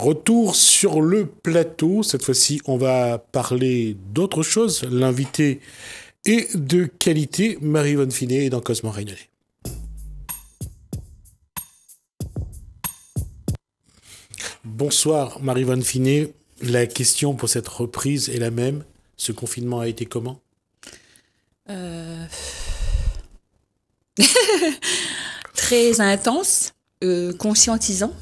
Retour sur le plateau. Cette fois-ci, on va parler d'autre chose. L'invité est de qualité. Marie-Yvonne Finet dans Cosmo Bonsoir Marie-Yvonne Finet. La question pour cette reprise est la même. Ce confinement a été comment euh, Très intense, euh, conscientisant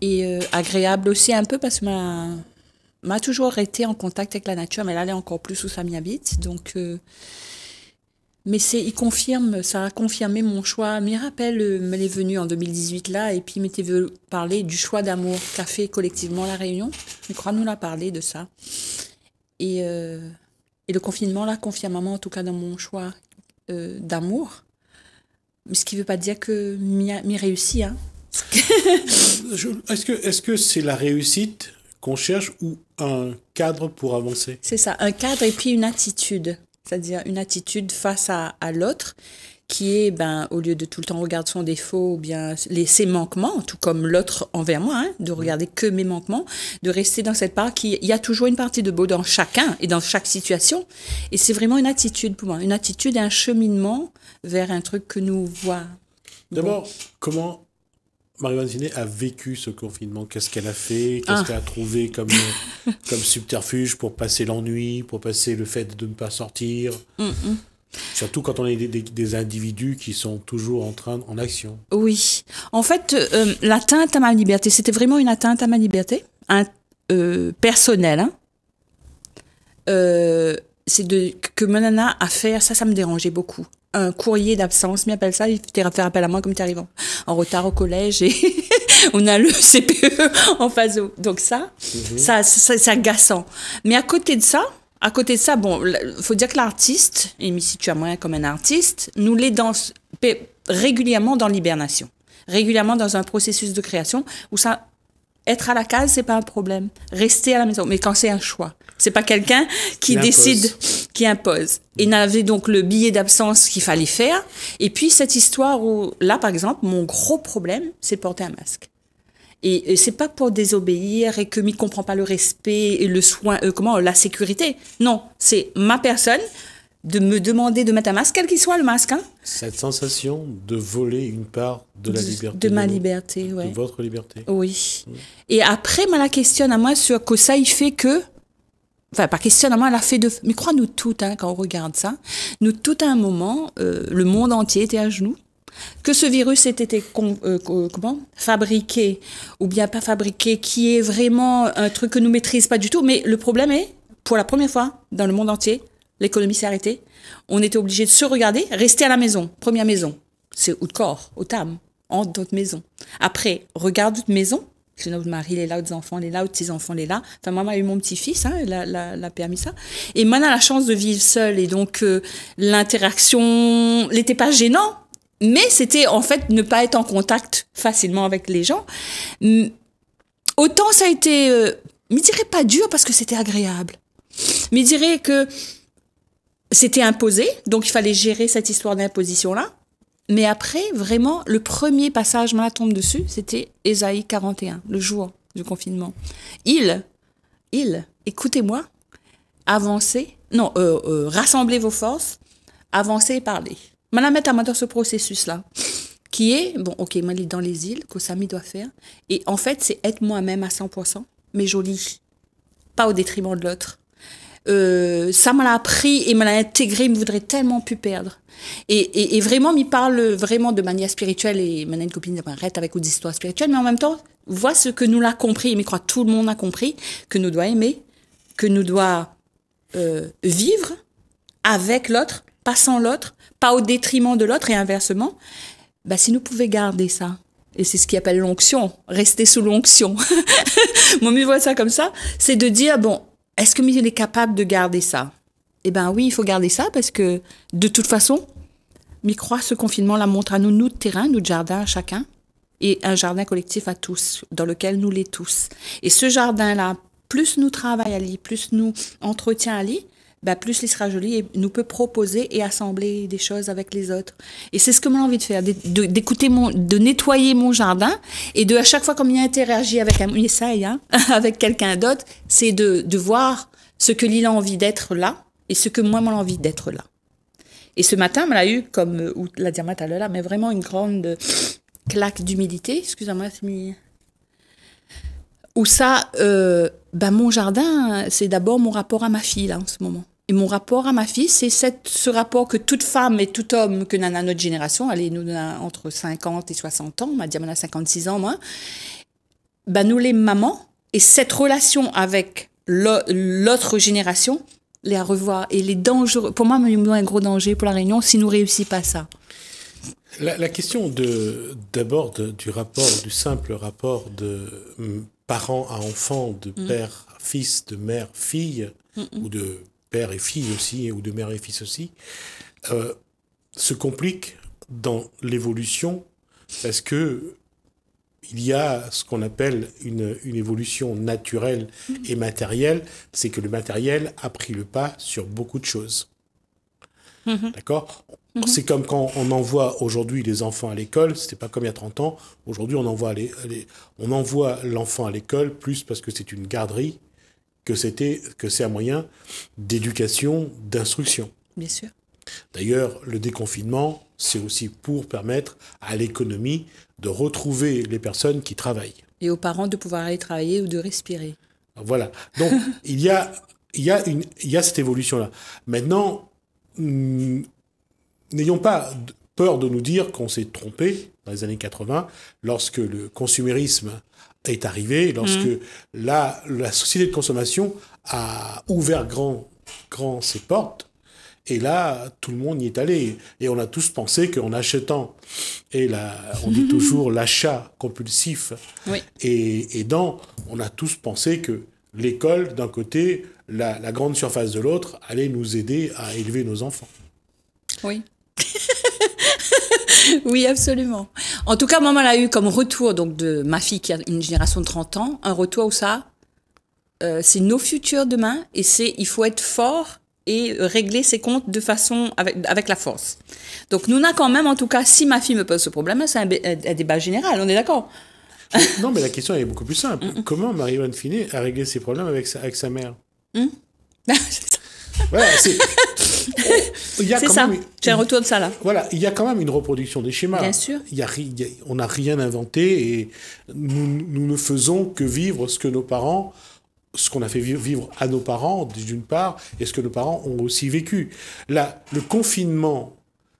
et euh, agréable aussi un peu parce que ma m'a toujours été en contact avec la nature, mais là elle est encore plus où ça m'y habite. Donc, euh, mais c'est, il confirme, ça a confirmé mon choix. Mes rappelle euh, me venue venu en 2018 là, et puis il m'était parler du choix d'amour qu'a fait collectivement la Réunion. Je crois nous l'a parlé de ça. Et, euh, et le confinement là confirme en tout cas dans mon choix d'amour. mais Ce qui ne veut pas dire que m'y réussit, hein. Est-ce que c'est -ce c'est la réussite qu'on cherche ou un cadre pour avancer C'est ça, un cadre et puis une attitude, c'est-à-dire une attitude face à, l'autre qui est, ben, au lieu de tout le temps regarder son défaut, ou bien ses manquements, tout comme l'autre envers moi, hein, de regarder que mes manquements, de rester dans cette part qui, il y a toujours une partie de beau dans chacun et dans chaque situation. Et c'est vraiment une attitude pour moi, une attitude et un cheminement vers un truc que nous voit. D'abord, comment Marie Vancinet a vécu ce confinement. Qu'est-ce qu'elle a fait Qu'est-ce ah. qu'elle a trouvé comme, comme subterfuge pour passer l'ennui, pour passer le fait de ne pas sortir mm, mm. Surtout quand on est des, individus qui sont toujours en train, en action. Oui. En fait, euh, euh, l'atteinte à ma liberté, c'était vraiment une atteinte à ma liberté un, euh, personnelle. Hein c'est de que mon nana a fait, ça, ça me dérangeait beaucoup. Un courrier d'absence, mais appelle ça, il fait appel à moi comme tu arrives en, retard au collège et on a le CPE en phase. Donc mhm. ça, ça, c'est agaçant. Mais à côté de ça, à côté de ça, bon, faut dire que l'artiste, et si tu as moyen comme un artiste, nous les danse régulièrement dans l'hibernation, régulièrement dans un processus de création où ça, être à la case, c'est pas un problème. Rester à la maison, mais quand c'est un choix, c'est pas quelqu'un qui décide, qui impose. Il mm. n'avait donc le billet d'absence qu'il fallait faire. Et puis cette histoire où, là par exemple, mon gros problème, c'est porter un masque. Et, ce c'est pas pour désobéir et que ne comprend pas le respect et le soin, euh, comment, la sécurité. Non, c'est ma personne de me demander de mettre un masque, quel qu'il soit le masque. Hein. Cette sensation de voler une part de la liberté. De ma liberté, oui. De votre liberté. Oui. Mm. Et après, ma la question à moi sur que ça, il fait que enfin par questionnement elle a fait de... Mais crois-nous tout, hein, quand on regarde ça, nous tout à un moment, euh, le monde entier était à genoux, que ce virus ait été euh, comment fabriqué ou bien pas fabriqué, qui est vraiment un truc que nous maîtrisons pas du tout. Mais le problème est, pour la première fois dans le monde entier, l'économie s'est arrêtée. On était obligé de se regarder, rester à la maison, première maison, c'est de corps, au tam, entre d'autres maisons. Après, regarde d'autres maison, le notre mari, est là, des enfants, les là, petits enfants, est là. Enfin, maman a eu mon petit-fils, hein, elle, a, la, permis ça. Et maman a la chance de vivre seule. Et donc, euh, l'interaction n'était pas gênant, mais c'était en fait ne pas être en contact facilement avec les gens. Mm, autant ça a été, je euh, me dirais pas dur parce que c'était agréable. mais dirais que c'était imposé, donc il fallait gérer cette histoire d'imposition-là. Mais après, vraiment, le premier passage, moi, tombe dessus, c'était Ésaïe 41, le jour du confinement. Il, il, écoutez-moi, avancez, non, euh, euh rassemblez vos forces, avancez et parlez. Madame est dans ce processus-là, qui est, bon, ok, moi, dans les îles, que doit faire. Et en fait, c'est être moi-même à 100%, mais joli, pas au détriment de l'autre. Euh, ça me l'a appris et me l'a intégré, il me voudrait tellement plus perdre. Et, et, vraiment, il parle vraiment de manière spirituelle et maintenant une copine arrête avec des histoires spirituelles, mais en même temps, vois ce que nous l'a compris, et crois croit tout le monde a compris, que nous doit aimer, que nous doit euh, vivre avec l'autre, pas sans l'autre, pas au détriment de l'autre et inversement. Bah, si nous pouvions garder ça, et c'est ce qui appelle l'onction, rester sous l'onction. Mon mieux voit ça comme ça, c'est de dire bon, est-ce que il est capable de garder ça Eh bien oui, il faut garder ça parce que de toute façon, que ce confinement la montre à nous, nous, terrain, nous, jardin, chacun, et un jardin collectif à tous, dans lequel nous les tous. Et ce jardin-là, plus nous travaillons à lui, plus nous entretiens à lit bah, plus joli et nous peut proposer et assembler des choses avec les autres. Et c'est ce que j'ai envie de faire, d'écouter mon, de nettoyer mon jardin et de à chaque fois qu'on y interagit avec un essaye, hein, avec quelqu'un d'autre, c'est de, de voir ce que l'île a envie d'être là et ce que moi, j'ai envie d'être là. Et ce matin, on a eu, comme euh, ou la diamante à là, mais vraiment une grande claque d'humidité, excusez-moi, c'est Où ça, euh, ben mon jardin, c'est d'abord mon rapport à ma fille, en ce moment. Et mon rapport à ma fille, c'est ce rapport que toute femme et tout homme que à notre génération, allez, nous, entre 50 et 60 ans, ma diamant a 56 ans, moi, ben, nous, les mamans, et cette relation avec l'autre génération, les à revoir. Et les dangereux, pour moi, il y a un gros danger pour la Réunion si nous ne réussissons pas ça. La, la question d'abord du rapport, du simple rapport de parents à enfants, de mm. père à fils, de mère à fille, mm, mm. ou de père et fille aussi, ou de mère et fils aussi, euh, se complique dans l'évolution parce que il y a ce qu'on appelle une, une, évolution naturelle et matérielle, c'est que le matériel a pris le pas sur beaucoup de choses. Mm-hmm. D'accord mm-hmm. C'est comme quand on envoie aujourd'hui les enfants à l'école, c'était pas comme il y a 30 ans, aujourd'hui on envoie l'enfant envoie l'enfant à l'école plus parce que c'est une garderie que c'était que c'est un moyen d'éducation, d'instruction. Bien sûr. D'ailleurs, le déconfinement, c'est aussi pour permettre à l'économie de retrouver les personnes qui travaillent. Et aux parents de pouvoir aller travailler ou de respirer. Voilà. Donc, il, y a, il, y a une, il y a cette évolution-là. Maintenant, hmm, n'ayons pas peur de nous dire qu'on s'est trompé dans les années 80, lorsque le consumérisme est arrivé lorsque mhm. la, société de consommation a ouvert grand, grand ses portes. Et là, tout le monde y est allé. Et on a tous pensé qu'en achetant, et là, on dit toujours l'achat compulsif et dans on a tous pensé que l'école, d'un côté, la grande surface de l'autre, allait nous aider à élever nos enfants. Oui. oui, absolument. En tout cas, maman l'a eu comme retour donc de ma fille qui a une génération de 30 ans, un retour où ça, euh, c'est nos futurs demain et c'est il faut être fort et régler ses comptes de façon avec, la force. Donc nous n'a quand même, en tout cas, si ma fille me pose ce problème, c'est un, débat général, on est d'accord non, mais la question est beaucoup plus simple. Comment Marie-Anne Finet a réglé ses problèmes avec sa, avec sa mère mm C'est ça. C'est un retour de ça là. Voilà, il y a quand même une reproduction des schémas. Bien sûr. Il y a, on n'a rien inventé et nous, ne faisons que vivre ce que nos parents, ce qu'on a fait vivre à nos parents d'une part, et ce que nos parents ont aussi vécu. Là, le confinement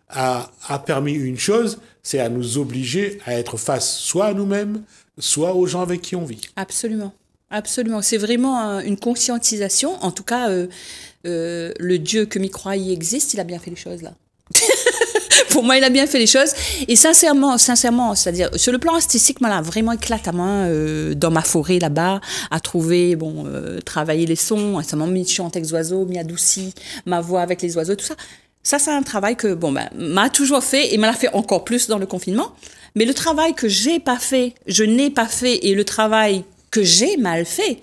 a, permis une chose, c'est à nous obliger à être face soit à nous-mêmes, soit aux gens avec qui on vit. Absolument. Absolument. C'est vraiment euh, une conscientisation. En tout cas, euh, euh, le Dieu que m'y y existe, il a bien fait les choses là. Pour moi, il a bien fait les choses. Et sincèrement, sincèrement, c'est-à-dire sur le plan artistique, m'a vraiment éclate à main euh, dans ma forêt là-bas, à trouver, bon, euh, travailler les sons, ça m'a mis chante avec oiseaux, m'y adouci, ma voix avec les oiseaux, tout ça. Ça, c'est un travail que, bon, ben, m'a toujours fait et m'a fait encore plus dans le confinement. Mais le travail que j'ai pas fait, je n'ai pas fait, et le travail que j'ai mal fait,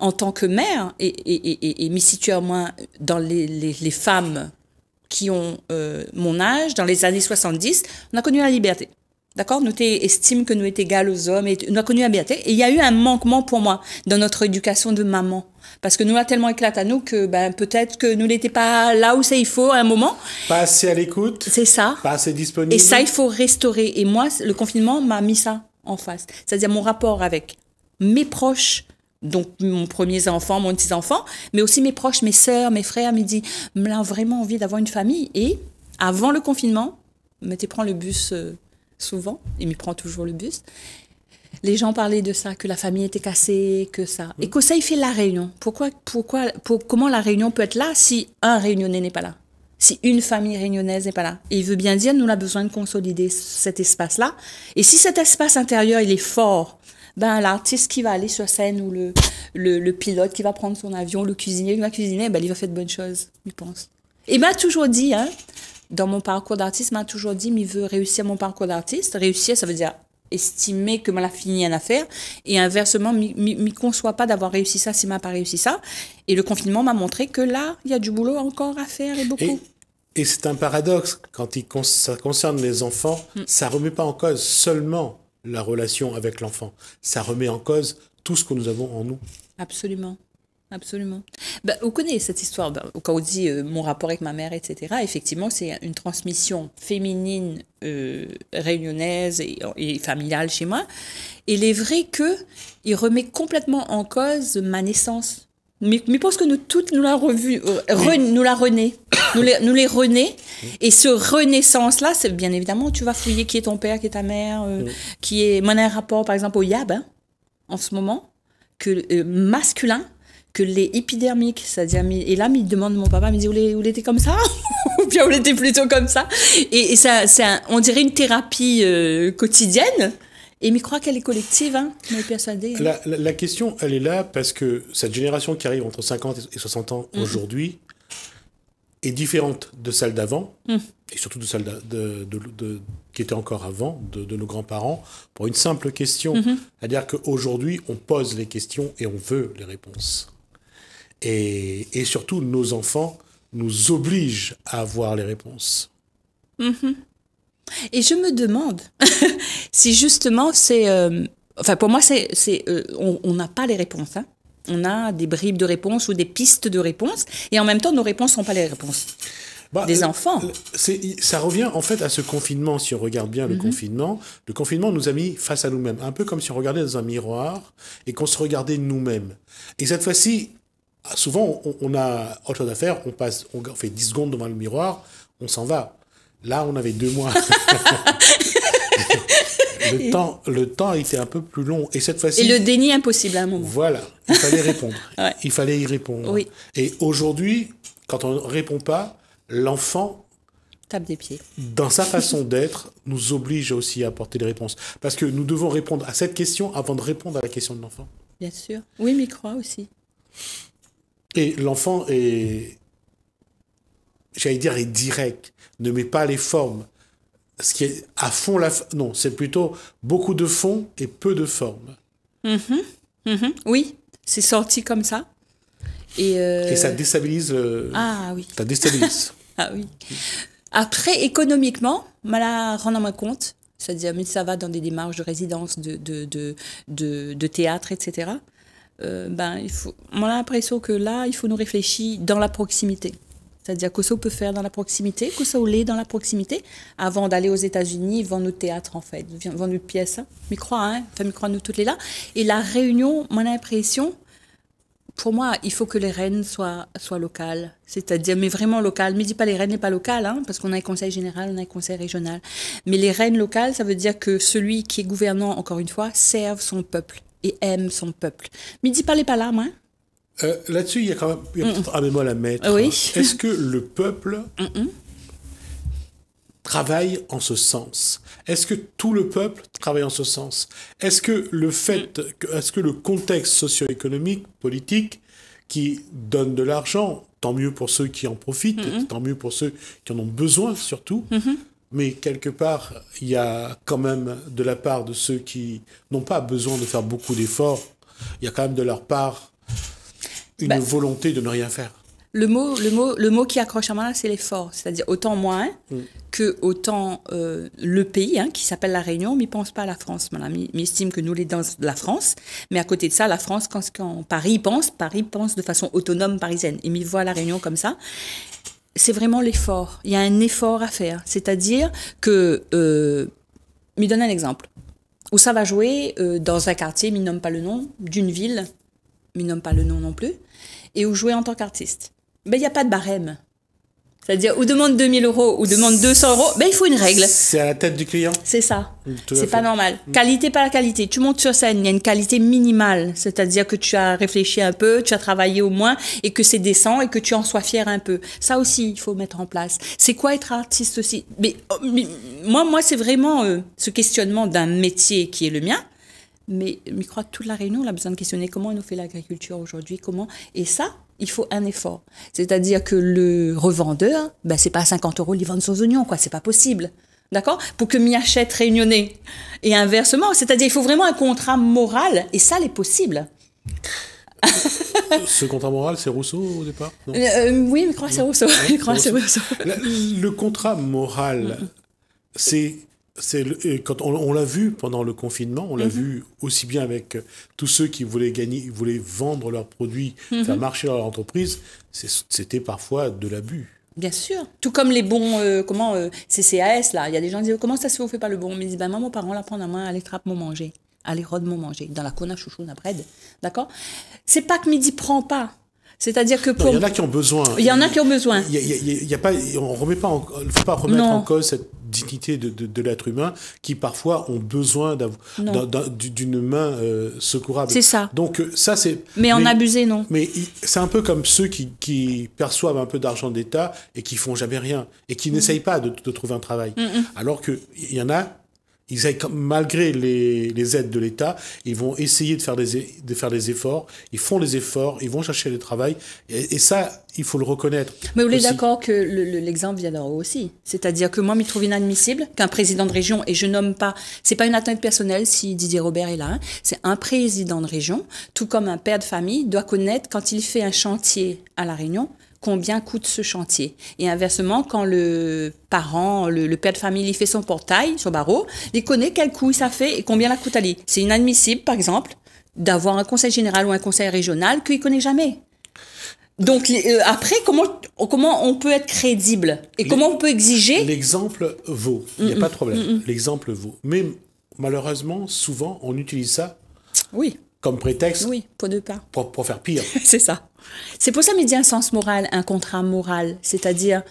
en tant que mère, et, et, et, et situe à moins dans les, les, les femmes qui ont euh, mon âge, dans les années 70, on a connu la liberté. D'accord Nous estime que nous étions égales aux hommes et nous a connu la liberté. Et il y a eu un manquement pour moi dans notre éducation de maman. Parce que nous a tellement éclaté à nous que ben, peut-être que nous n'étions pas là où c'est il faut à un moment. Pas assez à l'écoute. C'est ça. Pas assez disponible. Et ça, il faut restaurer. Et moi, le confinement m'a mis ça en face. C'est-à-dire mon rapport avec mes proches, donc mon premier enfant, mon petit enfant, mais aussi mes proches, mes sœurs, mes frères me disent, a vraiment envie d'avoir une famille. Et avant le confinement, me prend le bus euh, souvent, il me prend toujours le bus. Les gens parlaient de ça, que la famille était cassée, que ça. Mmh. Et qu'au ça, il fait la réunion. Pourquoi, pourquoi, comment la réunion peut être là si un réunionnais n'est pas là Si une famille réunionnaise n'est pas là Et il veut bien dire, nous, avons besoin de consolider cet espace-là. Et si cet espace intérieur, il est fort, ben, l'artiste qui va aller sur scène ou le, le, pilote qui va prendre son avion, le cuisinier qui va cuisiner, ben, il va faire de bonnes choses, il pense. Il m'a toujours dit, hein, dans mon parcours d'artiste, il m'a toujours dit, mais il veut réussir mon parcours d'artiste. Réussir, ça veut dire estimer que m'a fini à affaire et inversement m'y conçoit pas d'avoir réussi ça si m'a pas réussi ça et le confinement m'a montré que là il y a du boulot encore à faire et beaucoup et, c'est un paradoxe quand il ça concerne les enfants ça mm. ça remet pas en cause seulement la relation avec l'enfant. Ça remet en cause tout ce que nous avons en nous. Absolument. Absolument. Ben, bah, on connaît cette histoire, bah, quand on dit euh, mon rapport avec ma mère, etc. Effectivement, c'est une transmission féminine, euh, réunionnaise et, familiale chez moi. il est vrai qu'il remet complètement en cause ma naissance mais, mais pense que nous toutes, nous la revu, euh, nous la rené, nous les, nous les Et ce renaissance-là, c'est bien évidemment, tu vas fouiller qui est ton père, qui est ta mère, euh, qui est mon rapport, par exemple, au YAB, hein, en ce moment, que euh, masculin, que les épidermiques, c'est-à-dire, et là, il demande mon papa, il me dit, où l'était comme ça Ou bien où l'était plutôt comme ça Et, ça, c'est on dirait une thérapie quotidienne. Et mais croit qu'elle est collective, hein, hein. La, la, question, elle est là parce que cette génération qui arrive entre 50 et 60 ans mhm. aujourd'hui est différente de celle d'avant, mhm. et surtout de celle de, qui était encore avant, de, nos grands-parents, pour une simple question. Mhm. C'est-à-dire qu'aujourd'hui, on pose les questions et on veut les réponses. Et, et surtout, nos enfants nous obligent à avoir les réponses. Et je me demande si justement c'est... Euh, enfin, pour moi, c'est, euh, on n'a pas les réponses. Hein. On a des bribes de réponses ou des pistes de réponses, et en même temps, nos réponses ne sont pas les réponses. Bah, des enfants. ça revient en fait à ce confinement, si on regarde bien le mhm. confinement. Le confinement nous a mis face à nous-mêmes, un peu comme si on regardait dans un miroir et qu'on se regardait nous-mêmes. Et cette fois-ci, souvent, on, a autre chose à faire, on, passe, on fait 10 secondes devant le miroir, on s'en va. Là, on avait deux mois. le, temps, le temps a un peu plus long. Et cette fois le déni impossible à un moment. Voilà. Il fallait répondre. Il fallait y répondre. Et aujourd'hui, quand on ne répond pas, l'enfant. Tape des pieds. Dans sa façon d'être, nous oblige aussi à apporter des réponses. Parce que nous devons répondre à cette question avant de répondre à la question de l'enfant. Bien sûr. Oui, mais croit aussi. Et l'enfant est, j'allais dire, est direct, ne met pas les formes. Ce qui est à fond la. Non, c'est plutôt beaucoup de fond et peu de forme. Mm-hmm. Mm-hmm. oui, c'est sorti comme ça. Et, euh, ça déstabilise. Ah, ah oui. Après, économiquement, Mala rend à compte, c'est-à-dire, ça va dans des démarches de résidence, de, de, théâtre, etc. Euh, ben, il faut, on a l'impression que là, il faut nous réfléchir dans la proximité. C'est-à-dire que ça peut faire dans la proximité, que ça l'est dans la proximité. Avant d'aller aux États-Unis, vendre nos théâtres, théâtre en fait, vendre nos nous pièces, hein. micro, hein, enfin micro, nous toutes les là. Et la réunion, mon impression, pour moi, il faut que les reines soient, soient locales, c'est-à-dire, mais vraiment locales. Mais dis pas les reines n'est pas locales, hein, parce qu'on a un conseil général, on a un conseil régional. Mais les reines locales, ça veut dire que celui qui est gouvernant, encore une fois, serve son peuple et aime son peuple. Mais dis pas les palames, hein, euh, là-dessus, il y a quand même y peut un bémol à mettre. Est-ce que le peuple travaille en ce sens Est-ce que tout le peuple travaille en ce sens Est-ce que le fait, mm. est-ce que le contexte socio-économique, politique, qui donne de l'argent, tant mieux pour ceux qui en profitent, tant mieux pour ceux qui en ont besoin surtout, mm-hmm. mais quelque part, il y a quand même de la part de ceux qui n'ont pas besoin de faire beaucoup d'efforts, il y a quand même de leur part une bah, volonté de ne rien faire. Le mot, le mot, le mot qui accroche à moi, c'est l'effort. C'est-à-dire autant moins hein, mm. que autant euh, le pays hein, qui s'appelle La Réunion, mais pense pas à la France. Madame, il estime que nous, les dans la France. Mais à côté de ça, la France, quand, Paris pense, Paris pense de façon autonome parisienne. Et m'y voit La Réunion comme ça c'est vraiment l'effort. Il y a un effort à faire. C'est-à-dire que, euh, me donne un exemple, où ça va jouer euh, dans un quartier, mais nomme pas le nom, d'une ville mais nomme pas le nom non plus, et où jouer en tant qu'artiste. mais ben, il n'y a pas de barème. C'est-à-dire, ou demande 2000 euros, ou demande 200 euros, ben, il faut une règle. C'est à la tête du client. C'est ça. C'est pas normal. Mm. Qualité par la qualité. Tu montes sur scène, il y a une qualité minimale. C'est-à-dire que tu as réfléchi un peu, tu as travaillé au moins, et que c'est décent, et que tu en sois fier un peu. Ça aussi, il faut mettre en place. C'est quoi être artiste aussi mais, oh, moi, moi c'est vraiment euh, ce questionnement d'un métier qui est le mien mais je crois que toute la Réunion, a besoin de questionner comment on nous fait l'agriculture aujourd'hui, comment. Et ça, il faut un effort. C'est-à-dire que le revendeur, ben, c'est pas à 50 euros vend sans oignons, quoi. C'est pas possible. D'accord Pour que m'y achète réunionnais. Et inversement. C'est-à-dire, il faut vraiment un contrat moral. Et ça, est possible. Ce contrat moral, c'est Rousseau au départ euh, euh, Oui, mais crois que c'est Rousseau. le, contrat moral, c'est c'est quand on, l'a vu pendant le confinement, on l'a mhm. vu aussi bien avec euh, tous ceux qui voulaient gagner, voulaient vendre leurs produits, mhm. faire marcher leur entreprise, c'était parfois de l'abus. Bien sûr. Tout comme les bons, euh, comment, euh, CCAS, là. Il y a des gens qui disent, comment ça se fait, on fait pas le bon? midi ben, maman, parents, la prendre la main, à trappe, mon manger. à rode, mon manger. Dans la cona, chouchou, la bread. D'accord? C'est pas que midi prend pas. C'est-à-dire que pour. Il y en a qui ont besoin. Il y en a qui ont besoin. Il y, a, pas, on remet pas faut pas remettre en cause cette dignité de, l'être humain qui parfois ont besoin d'une main euh, secourable. C'est ça. Donc euh, ça c'est. Mais, en abuser non. Mais c'est un peu comme ceux qui, perçoivent un peu d'argent d'État et qui font jamais rien et qui mm. n'essayent pas de, trouver un travail. Mm, mm. Alors qu'il y en a ils malgré les, aides de l'État, ils vont essayer de faire, des, efforts. Ils font les efforts, ils vont chercher le travail. Et, ça, il faut le reconnaître. Mais vous êtes d'accord que l'exemple vient d'en aussi. C'est-à-dire que moi, je trouve inadmissible qu'un président de région, et je nomme pas, c'est pas une atteinte personnelle si Didier Robert est là, hein, c'est un président de région, tout comme un père de famille, doit connaître quand il fait un chantier à La Réunion, combien coûte ce chantier. Et inversement, quand le parent, le, père de famille, il fait son portail, son barreau, il connaît quel coût ça fait et combien la coûte à lui. C'est inadmissible, par exemple, d'avoir un conseil général ou un conseil régional qu'il connaît jamais. Donc euh, après, comment, on peut être crédible et comment on peut exiger L'exemple vaut, il n'y a pas de problème, l'exemple vaut. Mais malheureusement, souvent, on utilise ça oui. comme prétexte oui, pour, pas. pour faire pire. C'est ça. C'est pour ça qu'il dit un sens moral, un contrat moral, c'est-à-dire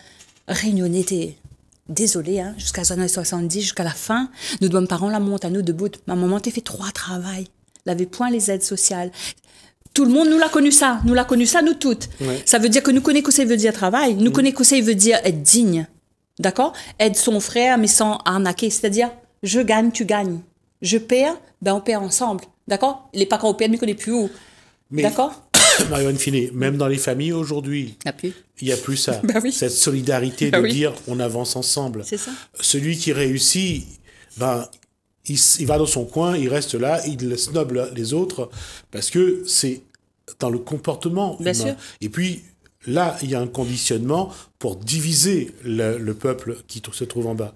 réunionnité. désolé, hein, jusqu'à 70, jusqu'à la fin, nous devons parents la monte à nous debout. Ma maman t'as fait trois travail. L'avait point les aides sociales. Tout le monde nous l'a connu ça, nous l'a connu ça nous toutes. Ça veut dire que nous connaissons que ça veut dire travail, nous mm. connaissons que ça veut dire être digne. D'accord Aide son frère mais sans arnaquer, c'est-à-dire je gagne, tu gagnes. Je perds, ben on perd ensemble. D'accord Il Les pas PN, mais ne est plus où. D'accord Mario Finet, même dans les familles aujourd'hui, il n'y a plus ça. Bah cette solidarité bah de dire on avance ensemble. Celui qui réussit, ben, il, va dans son coin, il reste là, il snoble les autres, parce que c'est dans le comportement humain. Et puis, là, il y a un conditionnement pour diviser le peuple qui se trouve en bas.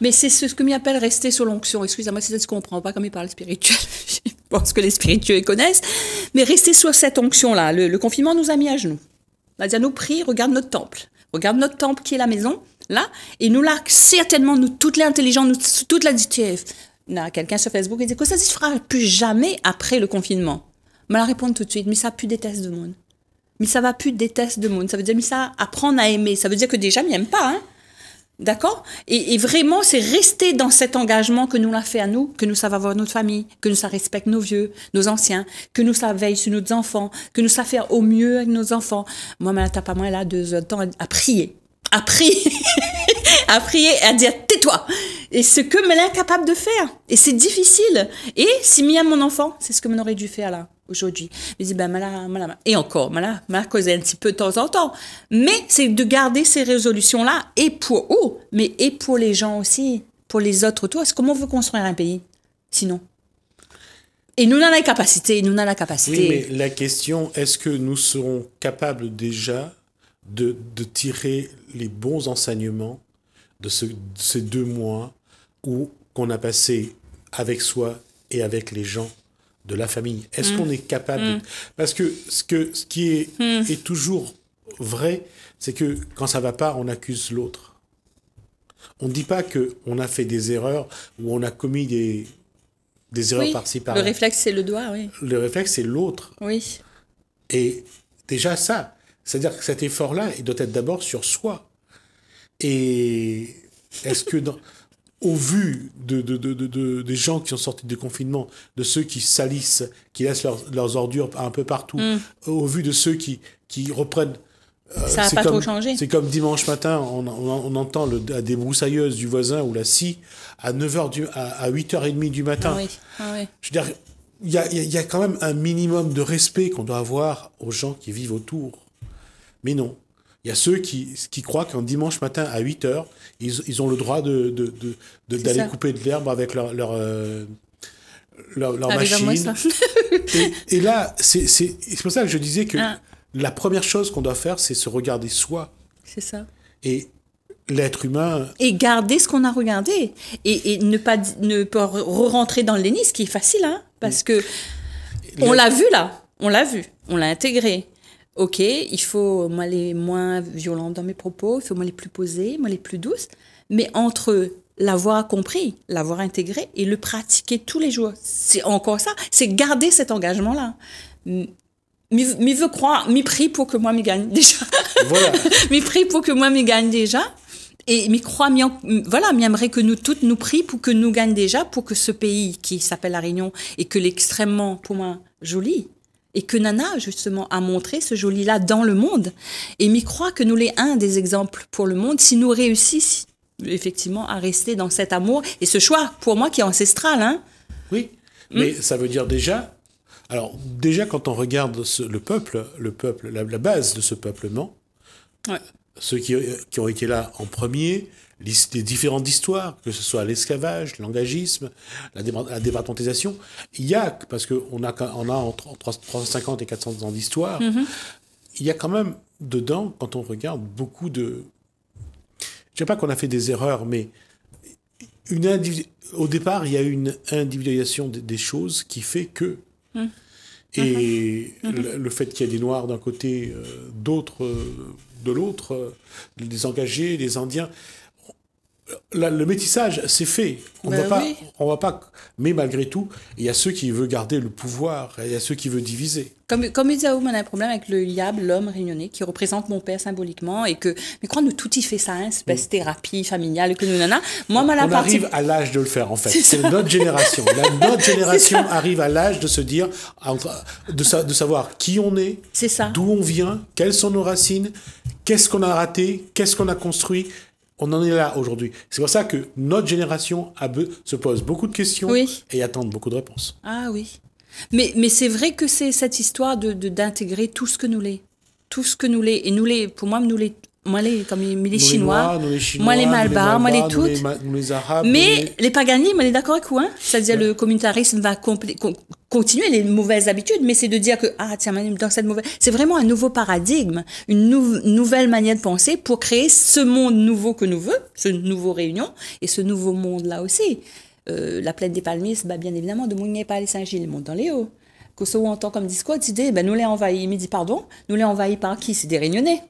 Mais c'est ce que m'y appelle rester sur l'onction. Excusez-moi si je ne comprend pas comme il parle spirituel. je pense que les spirituels connaissent. Mais rester sur cette onction-là. Le, confinement nous a mis à genoux. On a dit à nous, prie, regarde notre temple. Regarde notre temple qui est la maison, là. Et nous, là, certainement, nous, les les nous, toute la Quelqu'un sur Facebook qui dit que ça ne se fera plus jamais après le confinement. Mais la répondre tout de suite, mais ça plus détester de monde. Mais ça va plus détester de monde. Ça veut dire, mais ça apprendre à aimer. Ça veut dire que déjà, il n'aime pas. Hein? D'accord et, vraiment, c'est rester dans cet engagement que nous l'a fait à nous, que nous savons avoir notre famille, que nous ça respecte nos vieux, nos anciens, que nous savons veiller sur nos enfants, que nous savons faire au mieux avec nos enfants. Moi, ma tata, pas elle a deux heures de temps à prier. À prier. à prier et à dire tais-toi. Et ce que me est incapable de faire. Et c'est difficile. Et si Mia, mon enfant, c'est ce que m'aurait aurait dû faire là aujourd'hui. mais ben, Et encore, mal'a madame un petit peu de temps en temps. Mais c'est de garder ces résolutions-là, et pour eux, mais et pour les gens aussi, pour les autres autour. Est-ce comment on veut construire un pays, sinon? Et nous avons la capacité, nous avons la capacité. Oui, mais la question, est-ce que nous serons capables déjà de, tirer les bons enseignements de, ces deux mois où qu'on a passé avec soi et avec les gens de la famille Est-ce mm. qu'on est capable mm. Parce que ce, que ce qui est, mm. est toujours vrai, c'est que quand ça va pas, on accuse l'autre. On ne dit pas que on a fait des erreurs ou on a commis des, des erreurs par-ci par-là. Le réflexe, c'est le doigt, oui. Le réflexe, c'est l'autre. Oui. Et déjà ça, c'est-à-dire que cet effort-là, il doit être d'abord sur soi. Et est-ce que dans... au vu de, de, de, de, des gens qui sont sortis du confinement, de ceux qui salissent, qui laissent leurs ordures un peu partout, hmm. au vu de ceux qui, qui reprennent. Euh, ça n'a pas comme, trop changé. C'est comme dimanche matin, on, on, entend le, la débroussailleuse du voisin ou la scie à, 9h à, 8h30 du matin. Ah oui, Je veux dire, il y a, y a quand même un minimum de respect qu'on doit avoir aux gens qui vivent autour. Mais non, il y a ceux qui, qui croient qu'un dimanche matin à 8 h ils, ils ont le droit d'aller de, de, couper de l'herbe avec leur, leur, euh, ah, machine. et, là, c'est pour ça que je disais que ah. la première chose qu'on doit faire, c'est se regarder soi. C'est ça. Et l'être humain. Et garder ce qu'on a regardé. Et, et, ne pas, ne pas re-rentrer dans le ce qui est facile, hein, parce mm. que. On l'a vu là, on l'a vu, on l'a intégré ok, il faut moi les moins violentes dans mes propos, il faut moi les plus posées, moi les plus douces, mais entre l'avoir compris, l'avoir intégré et le pratiquer tous les jours, c'est encore ça, c'est garder cet engagement là. M'y veut croire, m'y prie pour que moi m'y gagne déjà. Voilà. m'y prie pour que moi m'y gagne déjà. Et m'y croit, voilà, m'y aimerait que nous toutes nous prie pour que nous gagnions déjà, pour que ce pays qui s'appelle La Réunion et que l'extrêmement, pour moi, joli, et que Nana, justement, a montré ce joli-là dans le monde. Et m'y croit que nous les un des exemples pour le monde si nous réussissons effectivement à rester dans cet amour et ce choix, pour moi, qui est ancestral. Hein. Oui, mais hmm. ça veut dire déjà. Alors, déjà, quand on regarde le peuple, le peuple la, base de ce peuplement, ceux qui, qui ont été là en premier, les différentes histoires, que ce soit l'esclavage, l'engagisme, la, départementisation. Il y a, parce qu'on a, on a entre 350 et 400 ans d'histoire, mhm. il y a quand même dedans, quand on regarde, beaucoup de... Je ne sais pas qu'on a fait des erreurs, mais une au départ, il y a une individualisation des choses qui fait que... Mhm. Et mhm. le, fait qu'il y ait des Noirs d'un côté, euh, d'autres euh, de l'autre, euh, des engagés, des Indiens, le métissage, c'est fait. Ben on va pas, Mais malgré tout, il y a ceux qui veulent garder le pouvoir, il y a ceux qui veulent diviser. Comme, comme on a un problème avec le liable, l'homme réunionnais, qui représente mon père symboliquement, et que, mais crois nous tout y fait ça, hein, espèce espèce mm. thérapie familiale, que nous nana. Moi, malheureusement, on arrive à l'âge de le faire, en fait. C'est notre génération. La, notre génération arrive à l'âge de se dire, de savoir qui on est, d'où on vient, quelles sont nos racines, qu'est-ce qu'on a raté, qu'est-ce qu'on a construit, on en est là aujourd'hui. C'est pour ça que notre génération se pose beaucoup de questions et attend beaucoup de réponses. Ah oui. Mais, mais c'est vrai que c'est cette histoire d'intégrer de, d'intégrer tout ce que nous l'est. Tout ce que nous l'est. Et nous l'est, pour moi, nous l'est moi les, comme les, Chinois, moi les Malbars, moi les toutes. les, Arabes, mais les, Paganis, on est d'accord avec vous, hein C'est-à-dire le communautarisme va continuer les mauvaises habitudes, mais c'est de dire que, ah, tiens, dans cette mauvaise, c'est vraiment un nouveau paradigme, une nouvelle manière de penser pour créer ce monde nouveau que nous voulons, ce nouveau réunion et ce nouveau monde-là aussi. Euh, la plaine des palmiers, bah, bien évidemment, de pas les Saint-Gilles, monte dans les hauts. en entend comme discours, tu bah, ben, nous les envahi Il me dit, pardon, nous les envahi par qui C'est des Réunionnais.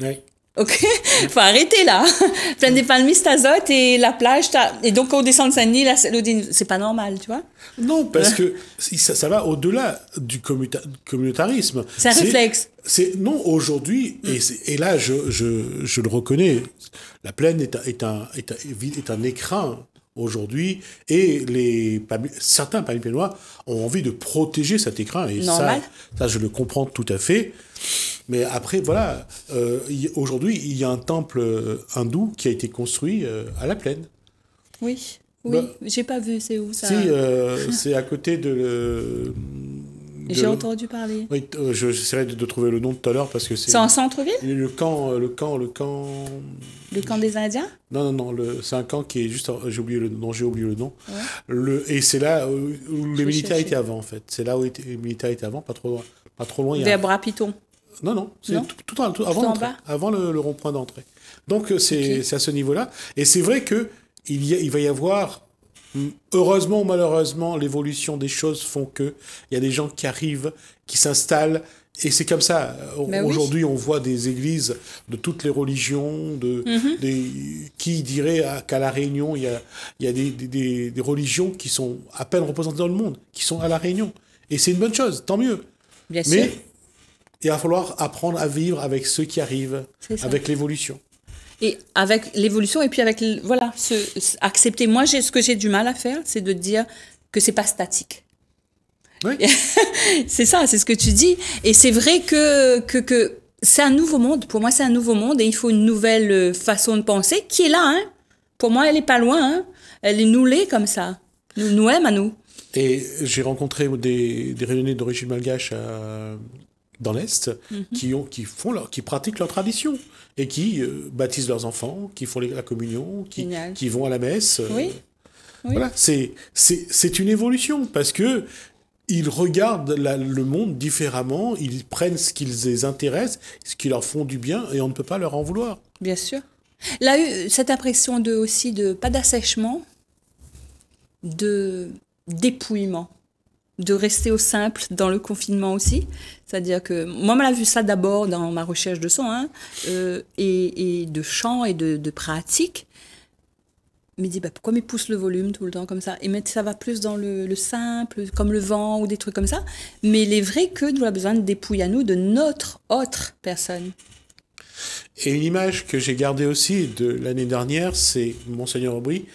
Oui. OK? Faut arrêter là. des palmistes azote et la plage. Et donc, on descend de Saint-Denis, c'est pas normal, tu vois? Non, parce que ça, ça va au-delà du communautarisme. C'est un réflexe. Non, aujourd'hui, mm. et, là, je, je, je, le reconnais, la plaine est un, est un, est un, est un écrin aujourd'hui. Et les, certains parmi ont envie de protéger cet écrin. Et ça, ça, je le comprends tout à fait. Mais après, voilà, euh, aujourd'hui, il y a un temple euh, hindou qui a été construit euh, à la plaine. Oui, oui, bah. j'ai pas vu, c'est où ça c'est à côté de. Le, j'ai entendu parler. Oui, euh, j'essaierai de, trouver le nom tout à l'heure parce que c'est. C'est en centre-ville le camp, euh, le camp, le camp. Le camp des Indiens Non, non, non. C'est un camp qui est juste. Euh, j'ai oublié le nom. J'ai oublié le nom. Le, et c'est là où, les militaires étaient avant, en fait. C'est là où les militaires étaient avant, pas trop loin. Pas trop loin. Non, non. C'est tout, avant, avant le, rond-point d'entrée. Donc c'est à ce niveau-là. Et c'est vrai qu'il il va y avoir Mm. Heureusement ou malheureusement, l'évolution des choses font que il y a des gens qui arrivent, qui s'installent, et c'est comme ça. Ben aujourd'hui, on voit des églises de toutes les religions, de, mhm. qui dirait qu'à La Réunion, il y a, des, religions qui sont à peine représentées dans le monde, qui sont à La Réunion. Et c'est une bonne chose, tant mieux. Mais il va falloir apprendre à vivre avec ceux qui arrivent, avec l'évolution. Et avec l'évolution, et puis avec, voilà, ce, accepter. Moi, ce que j'ai du mal à faire, c'est de dire que c'est pas statique. Oui. c'est ça, c'est ce que tu dis. Et c'est vrai que, que, que c'est un nouveau monde. Pour moi, c'est un nouveau monde et il faut une nouvelle euh, façon de penser qui est là. Hein. Pour moi, elle est pas loin. Hein. Elle est noulée comme ça. Nous, nous aime à nous. Et j'ai rencontré des, des réunionnais d'origine malgache à, dans l'Est mhm. qui, ont, qui, font leur, qui pratiquent leur tradition et qui euh, baptisent leurs enfants, qui font la communion, qui, qui, vont à la messe. Euh, oui. Voilà, c'est une évolution parce que ils regardent le monde différemment, ils prennent ce qui les intéresse, ce qui leur font du bien et on ne peut pas leur en vouloir. Bien sûr. Là, euh, cette impression de, aussi de pas d'assèchement, de dépouillement de rester au simple dans le confinement aussi. C'est-à-dire que moi, on a vu ça d'abord dans ma recherche de son hein, euh, et, de chant et de, pratique. Mais dit bah, pourquoi me pousse le volume tout le temps comme ça Et mais ça va plus dans le, simple, comme le vent ou des trucs comme ça. Mais il est vrai que nous avons besoin de dépouiller à nous de notre autre personne. Et une image que j'ai gardée aussi de l'année dernière, c'est Monseigneur Aubry,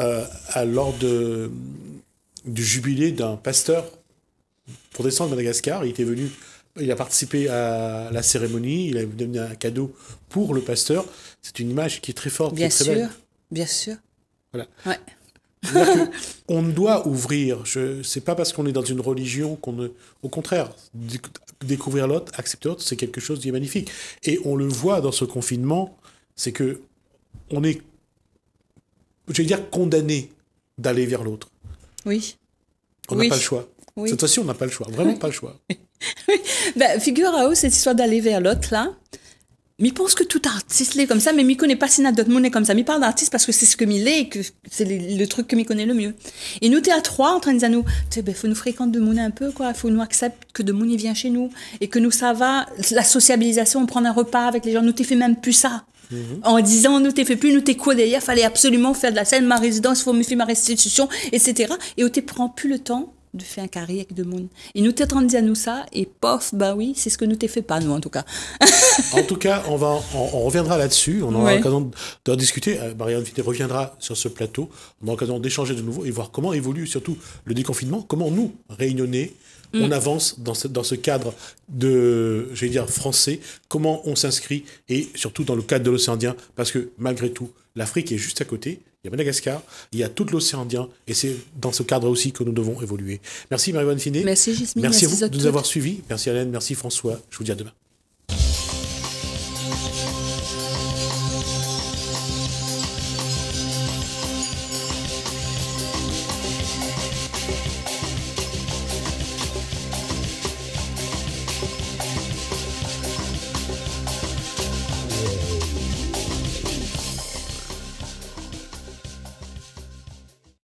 euh, à lors de du jubilé d'un pasteur pour de Madagascar. Il était venu, il a participé à la cérémonie, il a donné un cadeau pour le pasteur. C'est une image qui est très forte, bien sûr, Bien sûr. Voilà. Ouais. on doit ouvrir. Je c'est pas parce qu'on est dans une religion qu'on ne. Au contraire, découvrir l'autre, accepter l'autre, c'est quelque chose de magnifique. Et on le voit dans ce confinement, c'est que on est, je vais dire, condamné d'aller vers l'autre. Oui. On n'a pas le choix. C'est Cette fois on n'a pas le choix, vraiment pas le choix. figure à haut cette histoire d'aller vers l'autre, là. Mais pense que tout artiste l'est comme ça, mais m'y connaît pas si d'autres monde comme ça. M'y parle d'artiste parce que c'est ce que m'y l'est et que c'est le, truc que m'y connaît le mieux. Et nous, es à trois en train de nous, tu ben, faut nous fréquenter de monnaie un peu, quoi. Faut nous accepter que de monde vient chez nous et que nous, ça va. La sociabilisation, on prend un repas avec les gens, nous, t'es fait même plus ça. Mhm. en disant nous t'es fait plus, nous t'es quoi d'ailleurs fallait absolument faire de la scène, ma résidence, il faut me faire ma restitution, etc. Et où te prends plus le temps de faire un carré avec deux monde. Et nous t'es à nous ça, et pof, bah oui, c'est ce que nous t'es fait pas, nous en tout cas. en tout cas, on, va, on, reviendra là-dessus, on aura l'occasion d'en discuter. Euh, Marianne Vité reviendra sur ce plateau, on aura l'occasion d'échanger de nouveau et voir comment évolue surtout le déconfinement, comment nous, réunionnais, Mm. On avance dans ce, cadre de, je dire, français, comment on s'inscrit, et surtout dans le cadre de l'océan Indien, parce que malgré tout, l'Afrique est juste à côté, il y a Madagascar, il y a tout l'océan Indien, et c'est dans ce cadre aussi que nous devons évoluer. Merci Marie-Bonne Finet. Merci Merci, à vous de nous avoir suivis. Merci Alain, merci François. Je vous dis à demain.